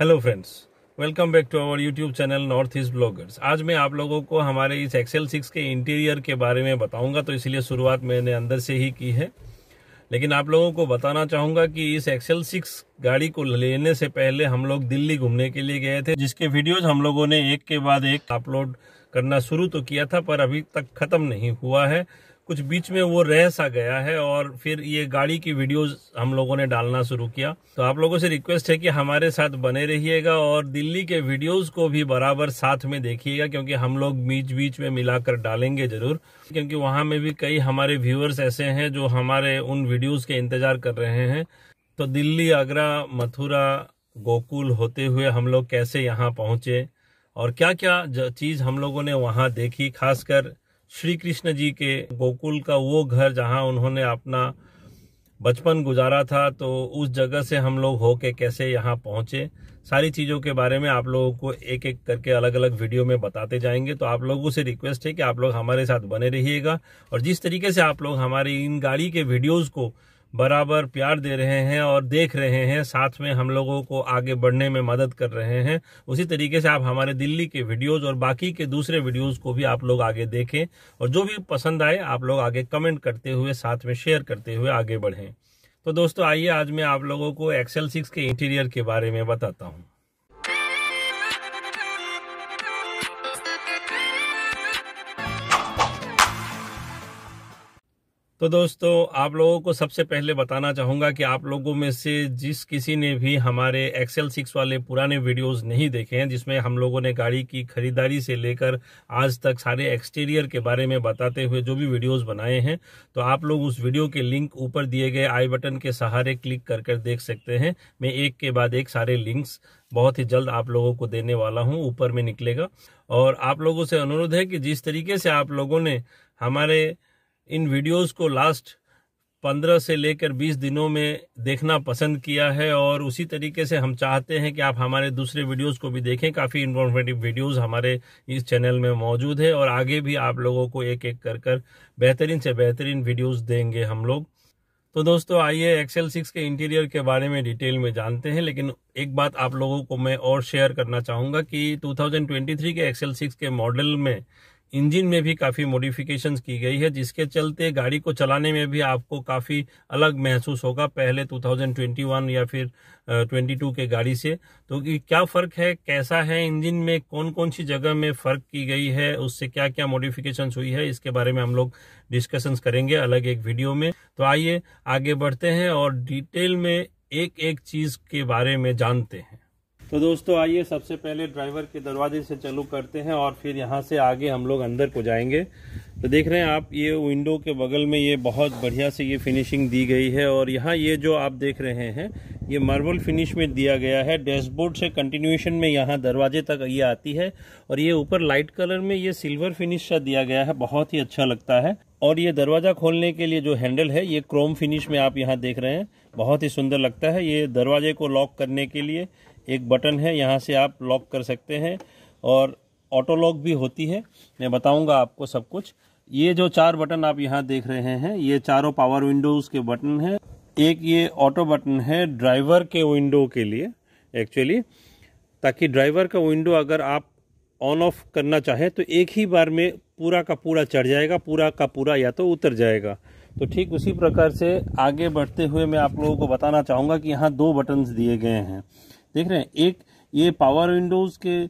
hello friends welcome back to our YouTube channel north east bloggers आज मैं आप लोगों को हमारे इस एक्सेल सिक्स के इंटीरियर के बारे में बताऊंगा तो इसलिए शुरुआत मैंने अंदर से ही की है लेकिन आप लोगों को बताना चाहूंगा कि इस एक्सेल सिक्स गाड़ी को लेने से पहले हम लोग दिल्ली घूमने के लिए गए थे जिसके वीडियोज हम लोगों ने एक के बाद एक अपलोड करना शुरू तो किया था पर अभी तक खत्म नहीं हुआ है कुछ बीच में वो रह सा गया है और फिर ये गाड़ी की वीडियोस हम लोगों ने डालना शुरू किया तो आप लोगों से रिक्वेस्ट है कि हमारे साथ बने रहिएगा और दिल्ली के वीडियोस को भी बराबर साथ में देखिएगा क्योंकि हम लोग बीच बीच में मिलाकर डालेंगे जरूर क्योंकि वहां में भी कई हमारे व्यूअर्स ऐसे हैं जो हमारे उन वीडियोज के इंतजार कर रहे हैं तो दिल्ली आगरा मथुरा गोकुल होते हुए हम लोग कैसे यहाँ पहुंचे और क्या क्या चीज हम लोगों ने वहां देखी खासकर श्री कृष्ण जी के गोकुल का वो घर जहाँ उन्होंने अपना बचपन गुजारा था तो उस जगह से हम लोग होके कैसे यहाँ पहुँचे सारी चीज़ों के बारे में आप लोगों को एक एक करके अलग अलग वीडियो में बताते जाएंगे तो आप लोगों से रिक्वेस्ट है कि आप लोग हमारे साथ बने रहिएगा और जिस तरीके से आप लोग हमारी इन गाड़ी के वीडियोज़ को बराबर प्यार दे रहे हैं और देख रहे हैं साथ में हम लोगों को आगे बढ़ने में मदद कर रहे हैं उसी तरीके से आप हमारे दिल्ली के वीडियोज़ और बाकी के दूसरे वीडियोज़ को भी आप लोग आगे देखें और जो भी पसंद आए आप लोग आगे कमेंट करते हुए साथ में शेयर करते हुए आगे बढ़ें तो दोस्तों आइए आज मैं आप लोगों को एक्सेल सिक्स के इंटीरियर के बारे में बताता हूँ तो दोस्तों आप लोगों को सबसे पहले बताना चाहूँगा कि आप लोगों में से जिस किसी ने भी हमारे एक्सेल सिक्स वाले पुराने वीडियोस नहीं देखे हैं जिसमें हम लोगों ने गाड़ी की खरीदारी से लेकर आज तक सारे एक्सटीरियर के बारे में बताते हुए जो भी वीडियोस बनाए हैं तो आप लोग उस वीडियो के लिंक ऊपर दिए गए आई बटन के सहारे क्लिक कर कर देख सकते हैं मैं एक के बाद एक सारे लिंक्स बहुत ही जल्द आप लोगों को देने वाला हूँ ऊपर में निकलेगा और आप लोगों से अनुरोध है कि जिस तरीके से आप लोगों ने हमारे इन वीडियोस को लास्ट पंद्रह से लेकर बीस दिनों में देखना पसंद किया है और उसी तरीके से हम चाहते हैं कि आप हमारे दूसरे वीडियोस को भी देखें काफ़ी इन्फॉर्मेटिव वीडियोस हमारे इस चैनल में मौजूद है और आगे भी आप लोगों को एक एक कर कर बेहतरीन से बेहतरीन वीडियोस देंगे हम लोग तो दोस्तों आइए एक्सेल सिक्स के इंटीरियर के बारे में डिटेल में जानते हैं लेकिन एक बात आप लोगों को मैं और शेयर करना चाहूँगा कि टू के एक्सेल सिक्स के मॉडल में इंजन में भी काफ़ी मॉडिफिकेशंस की गई है जिसके चलते गाड़ी को चलाने में भी आपको काफ़ी अलग महसूस होगा पहले 2021 या फिर 22 के गाड़ी से तो कि क्या फ़र्क है कैसा है इंजन में कौन कौन सी जगह में फ़र्क की गई है उससे क्या क्या मॉडिफिकेशंस हुई है इसके बारे में हम लोग डिस्कशंस करेंगे अलग एक वीडियो में तो आइए आगे बढ़ते हैं और डिटेल में एक एक चीज़ के बारे में जानते हैं तो दोस्तों आइए सबसे पहले ड्राइवर के दरवाजे से चालू करते हैं और फिर यहाँ से आगे हम लोग अंदर को जाएंगे तो देख रहे हैं आप ये विंडो के बगल में ये बहुत बढ़िया से ये फिनिशिंग दी गई है और यहाँ ये जो आप देख रहे हैं ये मार्बल फिनिश में दिया गया है डैशबोर्ड से कंटिन्यूएशन में यहाँ दरवाजे तक ये आती है और ये ऊपर लाइट कलर में ये सिल्वर फिनिश सा दिया गया है बहुत ही अच्छा लगता है और ये दरवाज़ा खोलने के लिए जो हैंडल है ये क्रोम फिनिश में आप यहाँ देख रहे हैं बहुत ही सुंदर लगता है ये दरवाजे को लॉक करने के लिए एक बटन है यहाँ से आप लॉक कर सकते हैं और ऑटो लॉक भी होती है मैं बताऊंगा आपको सब कुछ ये जो चार बटन आप यहाँ देख रहे हैं ये चारों पावर विंडोज़ के बटन हैं एक ये ऑटो बटन है ड्राइवर के विंडो के लिए एक्चुअली ताकि ड्राइवर का विंडो अगर आप ऑन ऑफ करना चाहें तो एक ही बार में पूरा का पूरा चढ़ जाएगा पूरा का पूरा या तो उतर जाएगा तो ठीक उसी प्रकार से आगे बढ़ते हुए मैं आप लोगों को बताना चाहूँगा कि यहाँ दो बटन्स दिए गए हैं देख रहे हैं एक ये पावर विंडोज़ के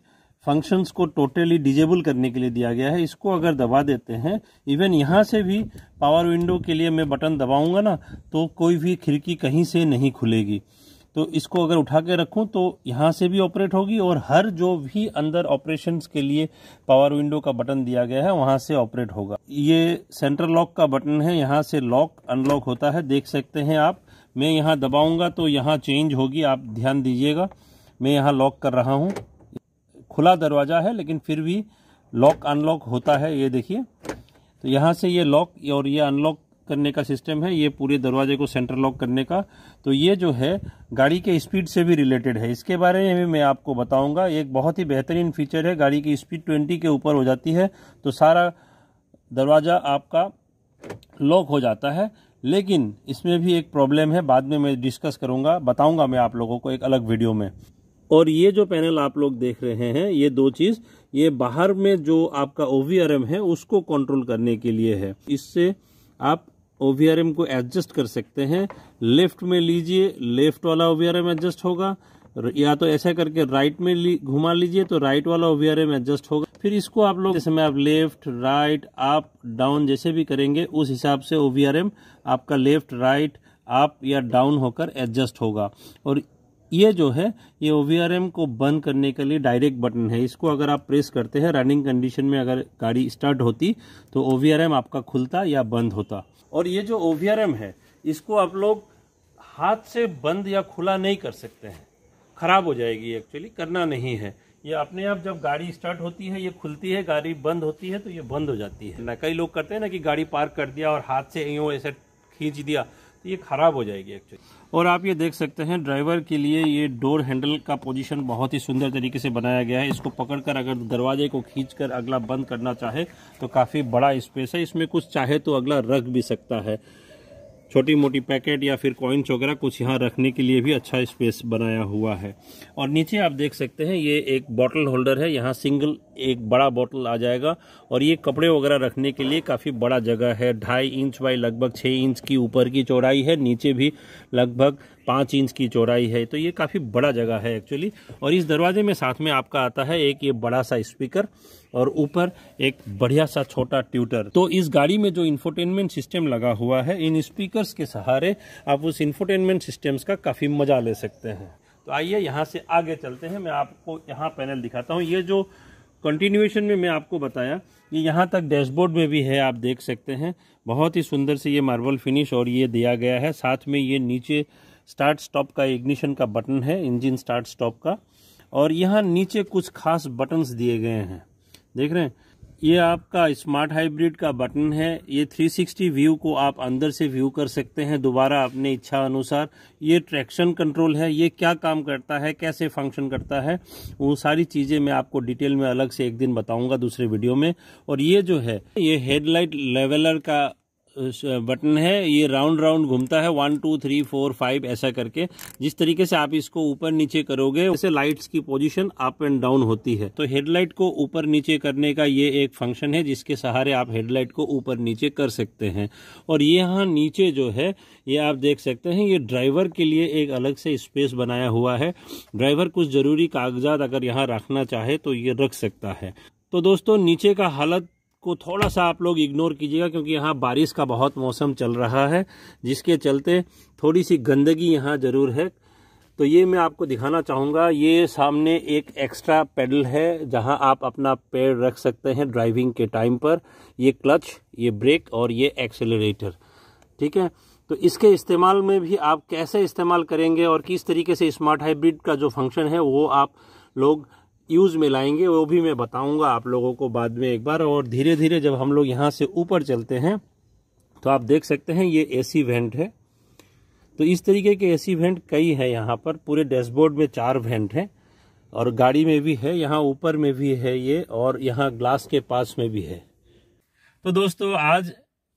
फंक्शंस को टोटली डिजेबल करने के लिए दिया गया है इसको अगर दबा देते हैं इवन यहाँ से भी पावर विंडो के लिए मैं बटन दबाऊंगा ना तो कोई भी खिड़की कहीं से नहीं खुलेगी तो इसको अगर उठा के रखूँ तो यहाँ से भी ऑपरेट होगी और हर जो भी अंदर ऑपरेशंस के लिए पावर विंडो का बटन दिया गया है वहाँ से ऑपरेट होगा ये सेंटर लॉक का बटन है यहाँ से लॉक अनलॉक होता है देख सकते हैं आप मैं यहाँ दबाऊँगा तो यहाँ चेंज होगी आप ध्यान दीजिएगा मैं यहाँ लॉक कर रहा हूँ खुला दरवाज़ा है लेकिन फिर भी लॉक अनलॉक होता है ये देखिए तो यहाँ से ये लॉक और ये अनलॉक करने का सिस्टम है ये पूरे दरवाजे को सेंटर लॉक करने का तो ये जो है गाड़ी के स्पीड से भी रिलेटेड है इसके बारे में भी मैं आपको बताऊंगा एक बहुत ही बेहतरीन फीचर है गाड़ी की स्पीड 20 के ऊपर हो जाती है तो सारा दरवाज़ा आपका लॉक हो जाता है लेकिन इसमें भी एक प्रॉब्लम है बाद में मैं डिस्कस करूंगा बताऊंगा मैं आप लोगों को एक अलग वीडियो में और ये जो पैनल आप लोग देख रहे हैं ये दो चीज ये बाहर में जो आपका ओवीआरएम है उसको कंट्रोल करने के लिए है इससे आप ओवीआरएम को एडजस्ट कर सकते हैं लेफ्ट में लीजिए लेफ्ट वाला ओवीआरएम एडजस्ट होगा या तो ऐसा करके राइट में घुमा लीजिए तो राइट वाला ओवीआरएम एडजस्ट होगा फिर इसको आप लोग जैसे मैं आप लेफ्ट राइट अप डाउन जैसे भी करेंगे उस हिसाब से ओ आपका लेफ्ट राइट अप या डाउन होकर एडजस्ट होगा और ये जो है ये ओ को बंद करने के लिए डायरेक्ट बटन है इसको अगर आप प्रेस करते हैं रनिंग कंडीशन में अगर गाड़ी स्टार्ट होती तो ओ आपका खुलता या बंद होता और ये जो ओ है इसको आप लोग हाथ से बंद या खुला नहीं कर सकते हैं खराब हो जाएगी एक्चुअली करना नहीं है ये अपने आप जब गाड़ी स्टार्ट होती है ये खुलती है गाड़ी बंद होती है तो ये बंद हो जाती है ना कई लोग करते हैं ना कि गाड़ी पार्क कर दिया और हाथ से यूँ ऐसे खींच दिया तो ये ख़राब हो जाएगी एक्चुअली और आप ये देख सकते हैं ड्राइवर के लिए ये डोर हैंडल का पोजीशन बहुत ही सुंदर तरीके से बनाया गया है इसको पकड़कर अगर दरवाजे को खींचकर अगला बंद करना चाहे तो काफ़ी बड़ा स्पेस है इसमें कुछ चाहे तो अगला रख भी सकता है छोटी मोटी पैकेट या फिर कॉइन्स वगैरह कुछ यहाँ रखने के लिए भी अच्छा स्पेस बनाया हुआ है और नीचे आप देख सकते हैं ये एक बॉटल होल्डर है यहाँ सिंगल एक बड़ा बॉटल आ जाएगा और ये कपड़े वगैरह रखने के लिए काफ़ी बड़ा जगह है ढाई इंच बाई लगभग छः इंच की ऊपर की चौड़ाई है नीचे भी लगभग पाँच इंच की चौड़ाई है तो ये काफ़ी बड़ा जगह है एक्चुअली और इस दरवाजे में साथ में आपका आता है एक ये बड़ा सा स्पीकर और ऊपर एक बढ़िया सा छोटा ट्यूटर तो इस गाड़ी में जो इन्फोटेनमेंट सिस्टम लगा हुआ है इन स्पीकर के सहारे आप उस इन्फोटेनमेंट सिस्टम्स का काफ़ी मज़ा ले सकते हैं तो आइए यहाँ से आगे चलते हैं मैं आपको यहाँ पैनल दिखाता हूँ ये जो कंटिन्यूएशन में मैं आपको बताया ये यहाँ तक डैशबोर्ड में भी है आप देख सकते हैं बहुत ही सुंदर से ये मार्बल फिनिश और ये दिया गया है साथ में ये नीचे स्टार्ट स्टॉप का इग्निशन का बटन है इंजन स्टार्ट स्टॉप का और यहाँ नीचे कुछ खास बटन्स दिए गए हैं देख रहे हैं ये आपका स्मार्ट हाइब्रिड का बटन है ये 360 व्यू को आप अंदर से व्यू कर सकते हैं दोबारा अपने इच्छा अनुसार ये ट्रैक्शन कंट्रोल है ये क्या काम करता है कैसे फंक्शन करता है वो सारी चीज़ें मैं आपको डिटेल में अलग से एक दिन बताऊंगा दूसरे वीडियो में और ये जो है ये हेडलाइट लेवलर का बटन है ये राउंड राउंड घूमता है one two three four five ऐसा करके जिस तरीके से आप इसको ऊपर नीचे करोगे वैसे लाइट्स की पोजीशन अप एंड डाउन होती है तो हेडलाइट को ऊपर नीचे करने का ये एक फंक्शन है जिसके सहारे आप हेडलाइट को ऊपर नीचे कर सकते हैं और ये यहाँ नीचे जो है ये आप देख सकते हैं ये ड्राइवर के लिए एक अलग से स्पेस बनाया हुआ है ड्राइवर कुछ ज़रूरी कागजात अगर यहाँ रखना चाहे तो ये रख सकता है तो दोस्तों नीचे का हालत को थोड़ा सा आप लोग इग्नोर कीजिएगा क्योंकि यहाँ बारिश का बहुत मौसम चल रहा है जिसके चलते थोड़ी सी गंदगी यहाँ ज़रूर है तो ये मैं आपको दिखाना चाहूँगा ये सामने एक एक्स्ट्रा पेडल है जहाँ आप अपना पैर रख सकते हैं ड्राइविंग के टाइम पर ये क्लच ये ब्रेक और ये एक्सेलरेटर ठीक है तो इसके इस्तेमाल में भी आप कैसे इस्तेमाल करेंगे और किस तरीके से स्मार्ट हाइब्रिड का जो फंक्शन है वो आप लोग यूज में लाएंगे वो भी मैं बताऊंगा आप लोगों को बाद में एक बार और धीरे धीरे जब हम लोग यहाँ से ऊपर चलते हैं तो आप देख सकते हैं ये एसी वेंट है तो इस तरीके के एसी वेंट कई है यहाँ पर पूरे डैशबोर्ड में चार वेंट हैं और गाड़ी में भी है यहाँ ऊपर में भी है ये और यहाँ ग्लास के पास में भी है तो दोस्तों आज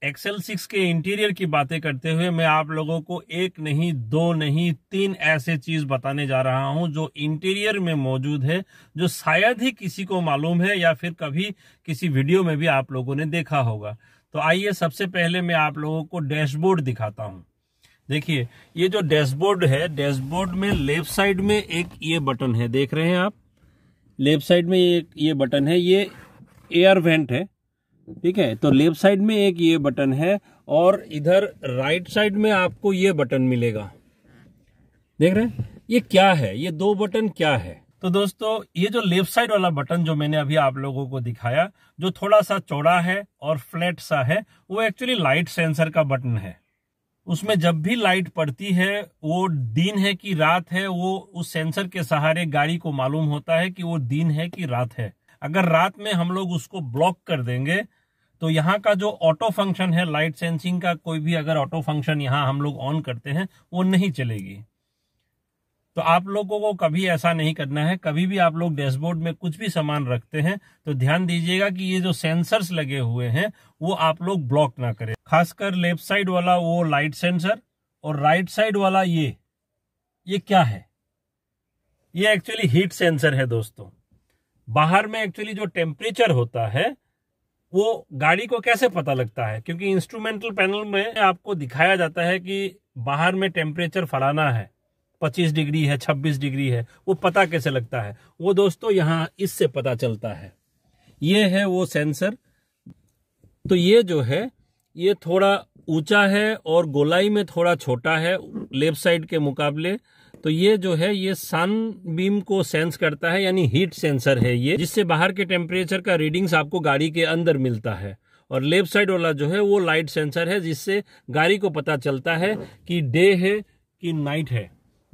एक्सएल सिक्स के इंटीरियर की बातें करते हुए मैं आप लोगों को एक नहीं दो नहीं तीन ऐसे चीज बताने जा रहा हूं जो इंटीरियर में मौजूद है जो शायद ही किसी को मालूम है या फिर कभी किसी वीडियो में भी आप लोगों ने देखा होगा तो आइए सबसे पहले मैं आप लोगों को डैशबोर्ड दिखाता हूं देखिए ये जो डैशबोर्ड है डैशबोर्ड में लेफ्ट साइड में एक ये बटन है देख रहे हैं आप लेफ्ट साइड में एक ये बटन है ये एयर वेंट है ठीक है तो लेफ्ट साइड में एक ये बटन है और इधर राइट साइड में आपको ये बटन मिलेगा देख रहे हैं ये क्या है ये दो बटन क्या है तो दोस्तों ये जो लेफ्ट साइड वाला बटन जो मैंने अभी आप लोगों को दिखाया जो थोड़ा सा चौड़ा है और फ्लैट सा है वो एक्चुअली लाइट सेंसर का बटन है उसमें जब भी लाइट पड़ती है वो दिन है कि रात है वो उस सेंसर के सहारे गाड़ी को मालूम होता है कि वो दिन है कि रात है अगर रात में हम लोग उसको ब्लॉक कर देंगे तो यहाँ का जो ऑटो फंक्शन है लाइट सेंसिंग का कोई भी अगर ऑटो फंक्शन यहाँ हम लोग ऑन करते हैं वो नहीं चलेगी तो आप लोगों को कभी ऐसा नहीं करना है कभी भी आप लोग डैशबोर्ड में कुछ भी सामान रखते हैं तो ध्यान दीजिएगा कि ये जो सेंसर्स लगे हुए हैं वो आप लोग ब्लॉक ना करें खासकर लेफ्ट साइड वाला वो लाइट सेंसर और राइट साइड वाला ये ये क्या है ये एक्चुअली हीट सेंसर है दोस्तों बाहर में एक्चुअली जो टेम्परेचर होता है वो गाड़ी को कैसे पता लगता है क्योंकि इंस्ट्रूमेंटल पैनल में आपको दिखाया जाता है कि बाहर में टेम्परेचर फलाना है 25 डिग्री है 26 डिग्री है वो पता कैसे लगता है वो दोस्तों यहाँ इससे पता चलता है ये है वो सेंसर तो ये जो है ये थोड़ा ऊंचा है और गोलाई में थोड़ा छोटा है लेफ्ट साइड के मुकाबले तो ये जो है ये सन बीम को सेंस करता है यानी हीट सेंसर है ये जिससे बाहर के टेम्परेचर का रीडिंग्स आपको गाड़ी के अंदर मिलता है और लेफ्ट साइड वाला जो है वो लाइट सेंसर है जिससे गाड़ी को पता चलता है कि डे है कि नाइट है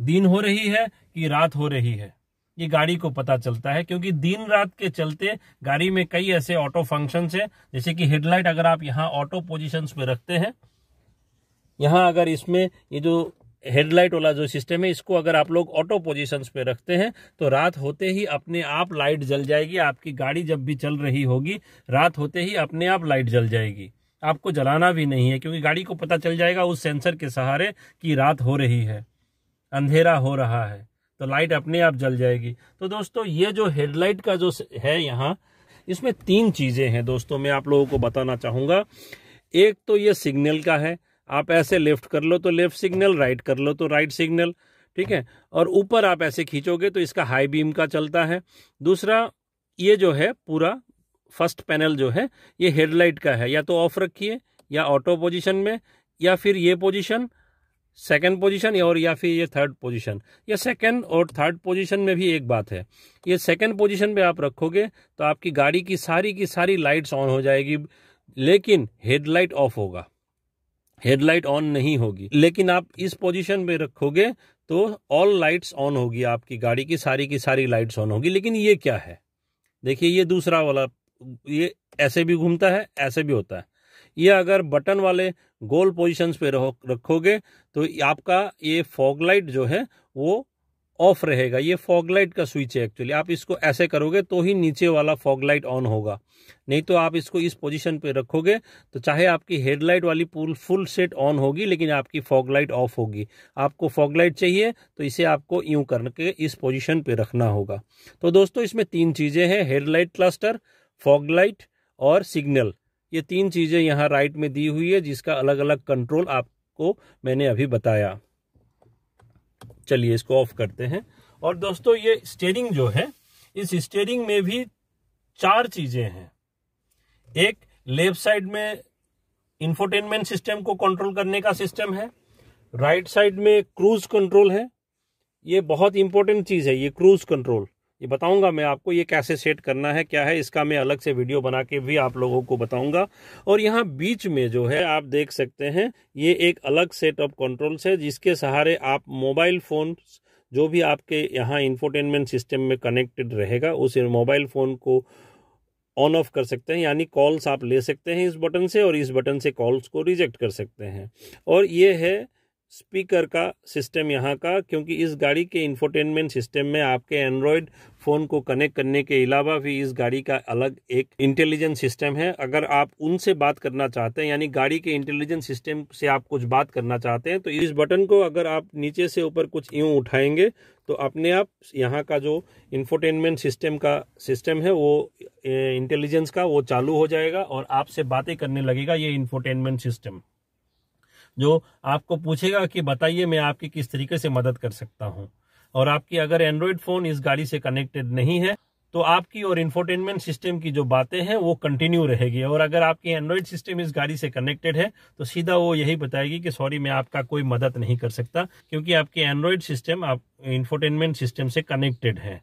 दिन हो रही है कि रात हो रही है ये गाड़ी को पता चलता है क्योंकि दिन रात के चलते गाड़ी में कई ऐसे ऑटो फंक्शन है जैसे कि हेडलाइट अगर आप यहाँ ऑटो पोजिशन में रखते हैं यहाँ अगर इसमें ये जो हेडलाइट वाला जो सिस्टम है इसको अगर आप लोग ऑटो पोजीशंस पे रखते हैं तो रात होते ही अपने आप लाइट जल जाएगी आपकी गाड़ी जब भी चल रही होगी रात होते ही अपने आप लाइट जल जाएगी आपको जलाना भी नहीं है क्योंकि गाड़ी को पता चल जाएगा उस सेंसर के सहारे कि रात हो रही है अंधेरा हो रहा है तो लाइट अपने आप जल जाएगी तो दोस्तों ये जो हेडलाइट का जो है यहाँ इसमें तीन चीज़ें हैं दोस्तों मैं आप लोगों को बताना चाहूंगा एक तो ये सिग्नल का है आप ऐसे लेफ्ट कर लो तो लेफ्ट सिग्नल राइट कर लो तो राइट सिग्नल ठीक है और ऊपर आप ऐसे खींचोगे तो इसका हाई बीम का चलता है दूसरा ये जो है पूरा फर्स्ट पैनल जो है ये हेडलाइट का है या तो ऑफ रखिए या ऑटो पोजीशन में या फिर ये पोजीशन सेकंड पोजीशन और या फिर ये थर्ड पोजीशन या सेकंड और थर्ड पोजीशन में भी एक बात है ये सेकंड पोजीशन में आप रखोगे तो आपकी गाड़ी की सारी की सारी लाइट्स ऑन हो जाएगी लेकिन हेडलाइट ऑफ होगा हेडलाइट ऑन नहीं होगी लेकिन आप इस पोजीशन में रखोगे तो ऑल लाइट्स ऑन होगी आपकी गाड़ी की सारी की सारी लाइट्स ऑन होगी लेकिन ये क्या है देखिए ये दूसरा वाला ये ऐसे भी घूमता है ऐसे भी होता है ये अगर बटन वाले गोल पोजिशन पे रखोगे तो आपका ये फॉग लाइट जो है वो ऑफ रहेगा ये फॉगलाइट का स्विच है एक्चुअली आप इसको ऐसे करोगे तो ही नीचे वाला फॉगलाइट ऑन होगा नहीं तो आप इसको इस पोजीशन पे रखोगे तो चाहे आपकी हेडलाइट वाली पूल फुल सेट ऑन होगी लेकिन आपकी फॉगलाइट ऑफ होगी आपको फॉगलाइट चाहिए तो इसे आपको यूं करके इस पोजीशन पे रखना होगा तो दोस्तों इसमें तीन चीज़ें हैं हेडलाइट क्लस्टर फॉगलाइट और सिग्नल ये तीन चीज़ें यहाँ राइट में दी हुई है जिसका अलग अलग कंट्रोल आपको मैंने अभी बताया चलिए इसको ऑफ करते हैं और दोस्तों ये स्टेयरिंग जो है इस स्टेयरिंग में भी चार चीजें हैं एक लेफ्ट साइड में इंफोटेनमेंट सिस्टम को कंट्रोल करने का सिस्टम है राइट साइड में क्रूज कंट्रोल है ये बहुत इंपॉर्टेंट चीज है ये क्रूज कंट्रोल ये बताऊंगा मैं आपको ये कैसे सेट करना है क्या है इसका मैं अलग से वीडियो बना के भी आप लोगों को बताऊंगा और यहाँ बीच में जो है आप देख सकते हैं ये एक अलग सेट ऑफ कंट्रोल्स है जिसके सहारे आप मोबाइल फ़ोन जो भी आपके यहाँ इंफोटेनमेंट सिस्टम में कनेक्टेड रहेगा उस मोबाइल फ़ोन को ऑन ऑफ कर सकते हैं यानी कॉल्स आप ले सकते हैं इस बटन से और इस बटन से कॉल्स को रिजेक्ट कर सकते हैं और ये है स्पीकर का सिस्टम यहाँ का क्योंकि इस गाड़ी के इंफोटेनमेंट सिस्टम में आपके एंड्रॉयड फ़ोन को कनेक्ट करने के अलावा भी इस गाड़ी का अलग एक इंटेलिजेंस सिस्टम है अगर आप उनसे बात करना चाहते हैं यानी गाड़ी के इंटेलिजेंस सिस्टम से आप कुछ बात करना चाहते हैं तो इस बटन को अगर आप नीचे से ऊपर कुछ यूँ उठाएंगे तो अपने आप यहाँ का जो इंफोटेनमेंट सिस्टम का सिस्टम है वो इंटेलिजेंस का वो चालू हो जाएगा और आपसे बातें करने लगेगा ये इन्फोटेनमेंट सिस्टम जो आपको पूछेगा कि बताइए मैं आपकी किस तरीके से मदद कर सकता हूँ और आपकी अगर एंड्रॉयड फोन इस गाड़ी से कनेक्टेड नहीं है तो आपकी और इन्फोटेनमेंट सिस्टम की जो बातें हैं वो कंटिन्यू रहेगी और अगर आपकी एंड्रॉयड सिस्टम इस गाड़ी से कनेक्टेड है तो सीधा वो यही बताएगी कि सॉरी मैं आपका कोई मदद नहीं कर सकता क्योंकि आपकी एंड्रॉयड सिस्टम आप इन्फोटेनमेंट सिस्टम से कनेक्टेड है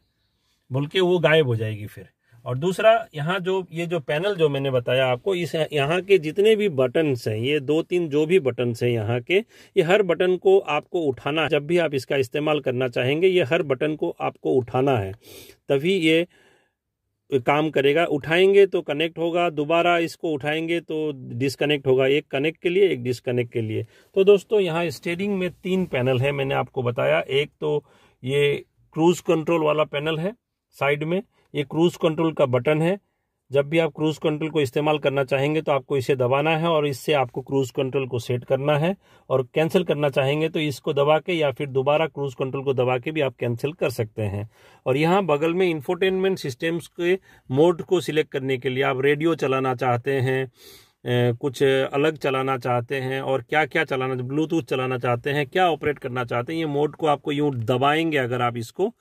बोल के वो गायब हो जाएगी फिर और दूसरा यहाँ जो ये जो पैनल जो मैंने बताया आपको इस यहाँ के जितने भी बटन्स हैं ये दो तीन जो भी बटन्स हैं यहाँ के ये हर बटन को आपको उठाना जब भी आप इसका इस्तेमाल करना चाहेंगे ये हर बटन को आपको उठाना है तभी ये काम करेगा उठाएंगे तो कनेक्ट होगा दोबारा इसको उठाएंगे तो डिसकनेक्ट होगा एक कनेक्ट के लिए एक डिसकनेक्ट के लिए तो दोस्तों यहाँ स्टेयरिंग में तीन पैनल है मैंने आपको बताया एक तो ये क्रूज कंट्रोल वाला पैनल है साइड में ये क्रूज़ कंट्रोल का बटन है जब भी आप क्रूज़ कंट्रोल को इस्तेमाल करना चाहेंगे तो आपको इसे दबाना है और इससे आपको क्रूज़ कंट्रोल को सेट करना है और कैंसिल करना चाहेंगे तो इसको दबा के या फिर दोबारा क्रूज़ कंट्रोल को दबा के भी आप कैंसिल कर सकते हैं और यहाँ बगल में इंफोटेनमेंट सिस्टम्स के मोड को सिलेक्ट करने के लिए आप रेडियो चलाना चाहते हैं कुछ अलग चलाना चाहते हैं और क्या क्या चलाना ब्लूटूथ चलाना चाहते हैं क्या ऑपरेट करना चाहते हैं ये मोड को आपको यूँ दबाएंगे अगर आप इसको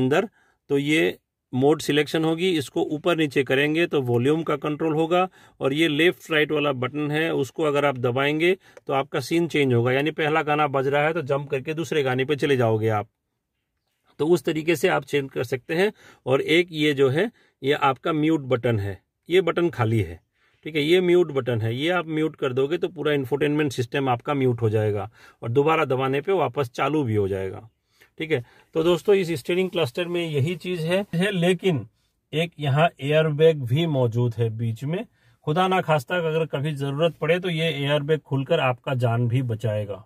अंदर तो ये मोड सिलेक्शन होगी इसको ऊपर नीचे करेंगे तो वॉल्यूम का कंट्रोल होगा और ये लेफ्ट राइट वाला बटन है उसको अगर आप दबाएंगे तो आपका सीन चेंज होगा यानी पहला गाना बज रहा है तो जंप करके दूसरे गाने पे चले जाओगे आप तो उस तरीके से आप चेंज कर सकते हैं और एक ये जो है ये आपका म्यूट बटन है ये बटन खाली है ठीक है ये म्यूट बटन है ये आप म्यूट कर दोगे तो पूरा इन्फोटेनमेंट सिस्टम आपका म्यूट हो जाएगा और दोबारा दबाने पर वापस चालू भी हो जाएगा ठीक है तो दोस्तों इस स्टेरिंग क्लस्टर में यही चीज है, लेकिन एक यहाँ एयरबैग भी मौजूद है बीच में खुदा ना खास्ता अगर कभी जरूरत पड़े तो ये एयरबैग खुलकर आपका जान भी बचाएगा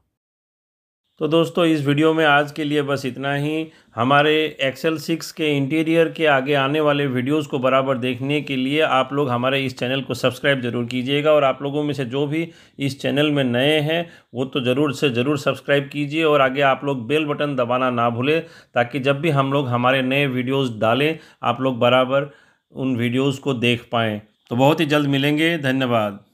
तो दोस्तों इस वीडियो में आज के लिए बस इतना ही हमारे एक्सेल सिक्स के इंटीरियर के आगे आने वाले वीडियोस को बराबर देखने के लिए आप लोग हमारे इस चैनल को सब्सक्राइब ज़रूर कीजिएगा और आप लोगों में से जो भी इस चैनल में नए हैं वो तो ज़रूर से ज़रूर सब्सक्राइब कीजिए और आगे आप लोग बेल बटन दबाना ना भूलें ताकि जब भी हम लोग हमारे नए वीडियोज़ डालें आप लोग बराबर उन वीडियोज़ को देख पाएँ तो बहुत ही जल्द मिलेंगे धन्यवाद